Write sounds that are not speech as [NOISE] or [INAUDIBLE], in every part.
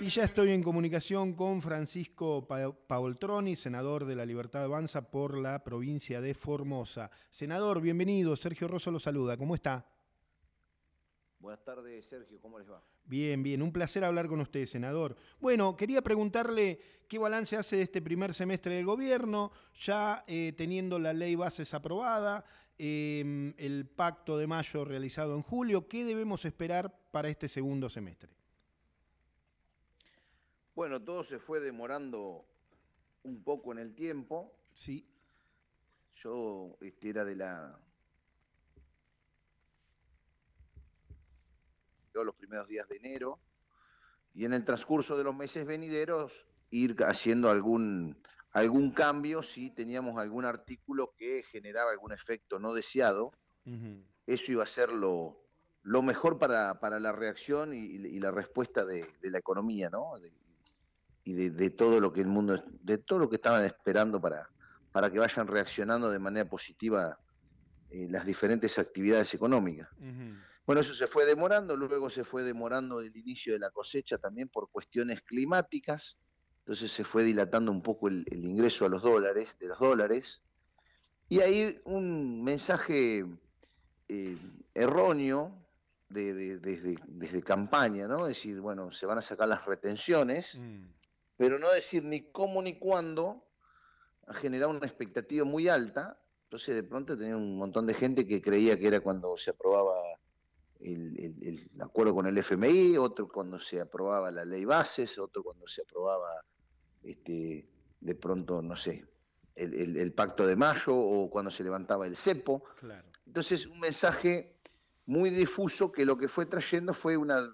Y ya estoy en comunicación con Francisco Paoltroni, senador de la Libertad Avanza por la provincia de Formosa. Senador, bienvenido. Sergio Rosso lo saluda. ¿Cómo está? Buenas tardes, Sergio. ¿Cómo les va? Bien, bien. Un placer hablar con usted, senador. Bueno, quería preguntarle qué balance hace de este primer semestre del gobierno, ya eh, teniendo la ley bases aprobada, em, el pacto de mayo realizado en julio. ¿Qué debemos esperar para este segundo semestre? Bueno, todo se fue demorando un poco en el tiempo. Sí. Yo este, era de la. Yo los primeros días de enero. Y en el transcurso de los meses venideros, ir haciendo algún, algún cambio si teníamos algún artículo que generaba algún efecto no deseado. Eso iba a ser lo, mejor para, la reacción y, la respuesta de, la economía, ¿no? y de, todo lo que el mundo, de todo lo que estaban esperando para, para que vayan reaccionando de manera positiva eh, las diferentes actividades económicas. Bueno, eso se fue demorando, luego se fue demorando el inicio de la cosecha también por cuestiones climáticas, entonces se fue dilatando un poco el, ingreso a los dólares, de los dólares, y hay un mensaje eh, erróneo desde, campaña, ¿no? Es decir, bueno, se van a sacar las retenciones, mm pero no decir ni cómo ni cuándo ha generado una expectativa muy alta. Entonces de pronto tenía un montón de gente que creía que era cuando se aprobaba el, acuerdo con el FMI, otro cuando se aprobaba la ley bases, otro cuando se aprobaba este, de pronto, no sé, el, pacto de mayo o cuando se levantaba el cepo. Entonces, un mensaje muy difuso que lo que fue trayendo fue una,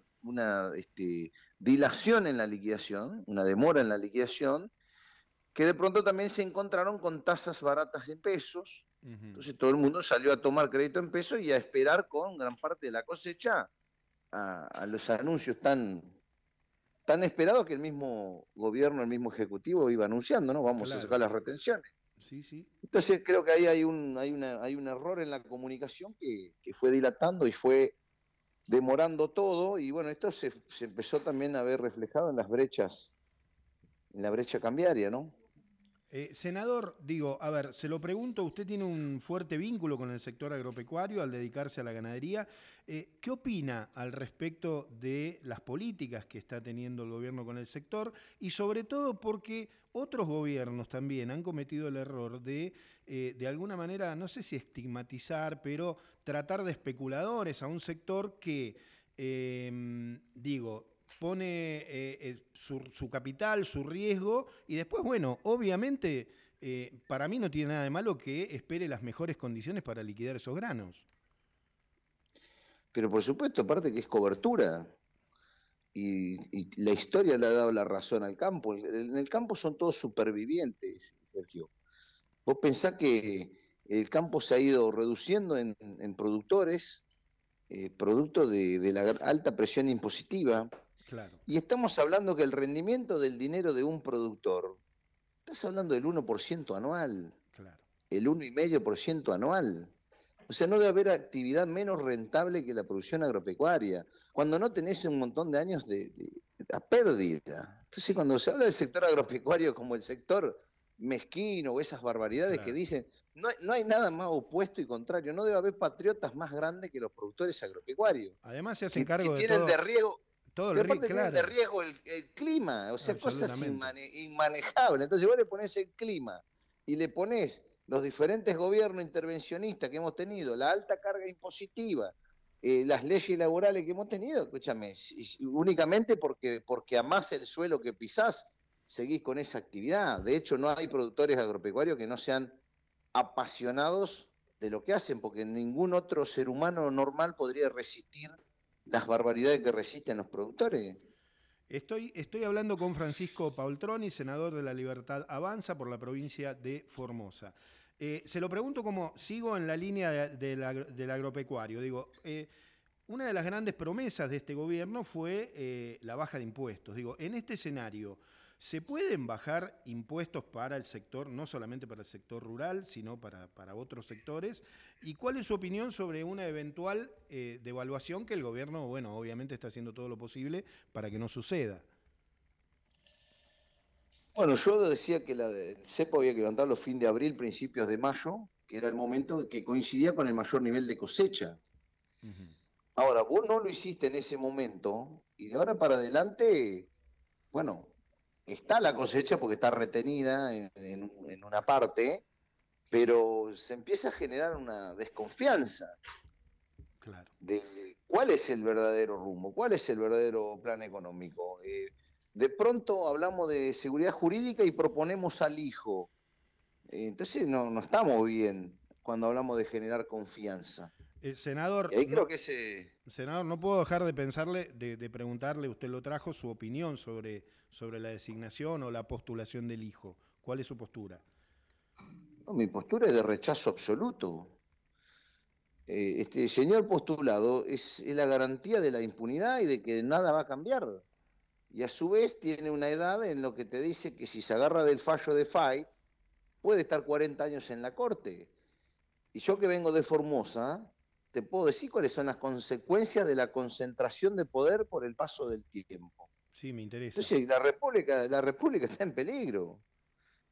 este, dilación en la liquidación, una demora en la liquidación, que de pronto también se encontraron con tasas baratas en pesos. Entonces todo el mundo salió a tomar crédito en pesos y a esperar con gran parte de la cosecha a, los anuncios tan, tan esperados que el mismo gobierno, el mismo ejecutivo iba anunciando, ¿no? Vamos a sacar las retenciones. Sí, sí. Entonces creo que ahí hay un, hay una, hay un error en la comunicación que, que fue dilatando y fue demorando todo y bueno, esto se, empezó también a ver reflejado en las brechas, en la brecha cambiaria, ¿no? Eh, senador, digo, a ver, se lo pregunto, usted tiene un fuerte vínculo con el sector agropecuario al dedicarse a la ganadería. Eh, ¿Qué opina al respecto de las políticas que está teniendo el gobierno con el sector? Y sobre todo porque otros gobiernos también han cometido el error de, eh, de alguna manera, no sé si estigmatizar, pero tratar de especuladores a un sector que, em, digo, pone eh, eh, su, capital, su riesgo, y después, bueno, obviamente, eh, para mí no tiene nada de malo que espere las mejores condiciones para liquidar esos granos. Pero por supuesto, aparte que es cobertura. Y, y la historia le ha dado la razón al campo. En el campo son todos supervivientes, Sergio. Vos pensás que el campo se ha ido reduciendo en, productores, eh, producto de, la alta presión impositiva. Y estamos hablando que el rendimiento del dinero de un productor, estás hablando del 1% anual, claro. el 1,5% anual. O sea, no debe haber actividad menos rentable que la producción agropecuaria, cuando no tenés un montón de años de, pérdida. Entonces, cuando se habla del sector agropecuario como el sector mezquino o esas barbaridades que dicen, no hay, nada más opuesto y contrario. No debe haber patriotas más grandes que los productores agropecuarios. Además se hacen cargo de, tienen todo, de riego. Todo el tienen de riesgo el, clima, o sea, cosas inmanejables. Entonces vos le pones el clima y le pones los diferentes gobiernos intervencionistas que hemos tenido, la alta carga impositiva, eh, las leyes laborales que hemos tenido, escúchame, únicamente porque, porque amás el suelo que pisás, seguís con esa actividad. De hecho, no hay productores agropecuarios que no sean apasionados de lo que hacen, porque ningún otro ser humano normal podría resistir las barbaridades que resisten los productores. Estoy, estoy hablando con Francisco Paultroni, senador de la Libertad Avanza por la provincia de Formosa. Eh, se lo pregunto como sigo en la línea del agropecuario. Digo, eh, una de las grandes promesas de este gobierno fue eh, la baja de impuestos. Digo, en este escenario, ¿Se pueden bajar impuestos para el sector, no solamente para el sector rural, sino para, otros sectores? ¿Y cuál es su opinión sobre una eventual eh, devaluación que el gobierno, bueno, obviamente está haciendo todo lo posible para que no suceda? Bueno, yo decía que la del CEPO había que levantarlo fin de abril, principios de mayo, que era el momento que coincidía con el mayor nivel de cosecha. Ahora, vos no lo hiciste en ese momento, y de ahora para adelante, bueno, está la cosecha porque está retenida en, una parte, pero se empieza a generar una desconfianza claro. de cuál es el verdadero rumbo, cuál es el verdadero plan económico. Eh, de pronto hablamos de seguridad jurídica y proponemos al hijo. Eh, entonces no, no estamos bien cuando hablamos de generar confianza. Eh, senador, no, senador, no puedo dejar de pensarle, de, preguntarle, usted lo trajo, su opinión sobre, sobre la designación o la postulación del hijo. ¿Cuál es su postura? mi postura es de rechazo absoluto. Eh, este señor postulado es, la garantía de la impunidad y de que nada va a cambiar y a su vez tiene una edad en lo que te dice que si se agarra del fallo de FAI, puede estar 40 años en la corte. Y yo que vengo de Formosa, te puedo decir cuáles son las consecuencias de la concentración de poder por el paso del tiempo. Sí, me interesa. Entonces, la República, la República está en peligro.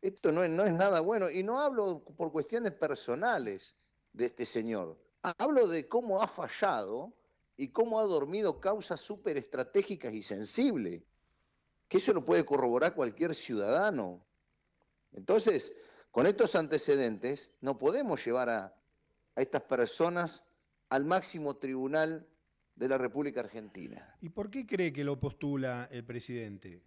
Esto no es, no es nada bueno. Y no hablo por cuestiones personales de este señor. Hablo de cómo ha fallado y cómo ha dormido causas súper estratégicas y sensibles. Que eso lo puede corroborar cualquier ciudadano. Entonces, con estos antecedentes, no podemos llevar a, a estas personas al máximo tribunal de la República Argentina. ¿Y por qué cree que lo postula el presidente?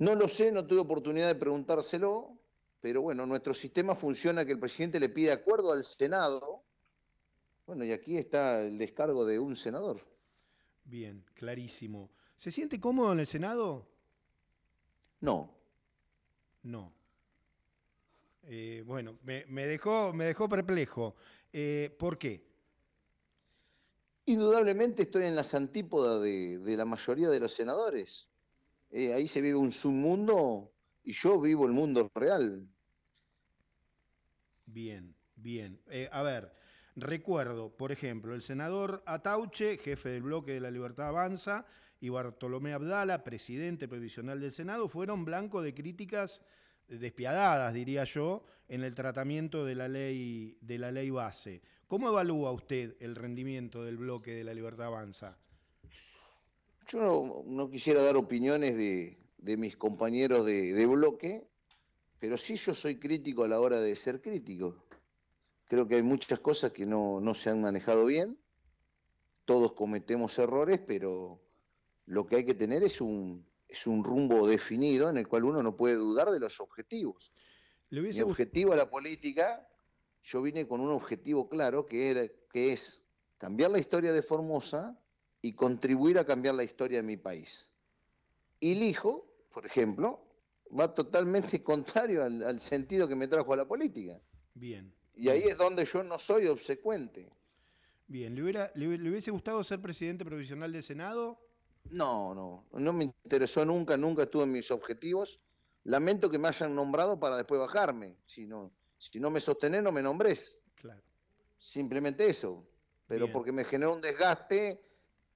No lo sé, no tuve oportunidad de preguntárselo, pero bueno, nuestro sistema funciona que el presidente le pide acuerdo al Senado. Bueno, y aquí está el descargo de un senador. Bien, clarísimo. ¿Se siente cómodo en el Senado? No. No. Eh, bueno, me, dejó, me dejó perplejo. Eh, ¿Por qué? Indudablemente estoy en las antípodas de, la mayoría de los senadores. Eh, ahí se vive un submundo y yo vivo el mundo real. Bien, bien. Eh, a ver, recuerdo, por ejemplo, el senador Atauche, jefe del bloque de la Libertad Avanza, y Bartolomé Abdala, presidente provisional del Senado, fueron blanco de críticas despiadadas, diría yo, en el tratamiento de la ley, de la ley base. ¿Cómo evalúa usted el rendimiento del bloque de la Libertad Avanza? Yo no, quisiera dar opiniones de, mis compañeros de, bloque, pero sí yo soy crítico a la hora de ser crítico. Creo que hay muchas cosas que no, se han manejado bien. Todos cometemos errores, pero lo que hay que tener es un, rumbo definido en el cual uno no puede dudar de los objetivos. Mi objetivo a la política yo vine con un objetivo claro que, era, que es cambiar la historia de Formosa y contribuir a cambiar la historia de mi país. Y el hijo, por ejemplo, va totalmente [LAUGHS] contrario al, sentido que me trajo a la política. Bien. Y ahí es donde yo no soy obsecuente. Bien, ¿le, le, hubiese gustado ser presidente provisional del Senado? No, no, no me interesó nunca, nunca en mis objetivos. Lamento que me hayan nombrado para después bajarme, si no, si no me sostenés, no me nombrés. Claro. Simplemente eso. Pero porque me generó un desgaste,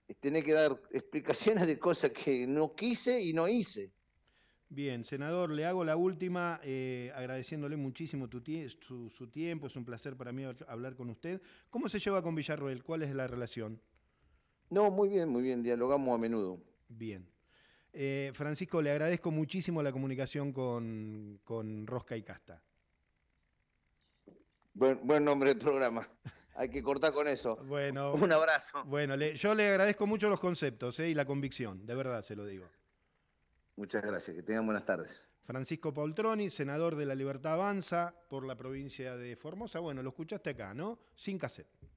eh, tener que dar explicaciones de cosas que no quise y no hice. Bien, senador, le hago la última, eh, agradeciéndole muchísimo su, tiempo, es un placer para mí hablar con usted. ¿Cómo se lleva con Villarroel? ¿Cuál es la relación? No, muy bien, muy bien, dialogamos a menudo. Bien. Eh, Francisco, le agradezco muchísimo la comunicación con Rosca y Casta. Buen, nombre del programa. [LAUGHS] Hay que cortar con eso. Bueno. [LAUGHS] Un abrazo. Bueno, yo le agradezco mucho los conceptos eh, y la convicción, de verdad se lo digo. Muchas gracias, que tengan buenas tardes. Francisco Paultroni, senador de la Libertad Avanza por la provincia de Formosa. Bueno, lo escuchaste acá, ¿no? Sin cassette.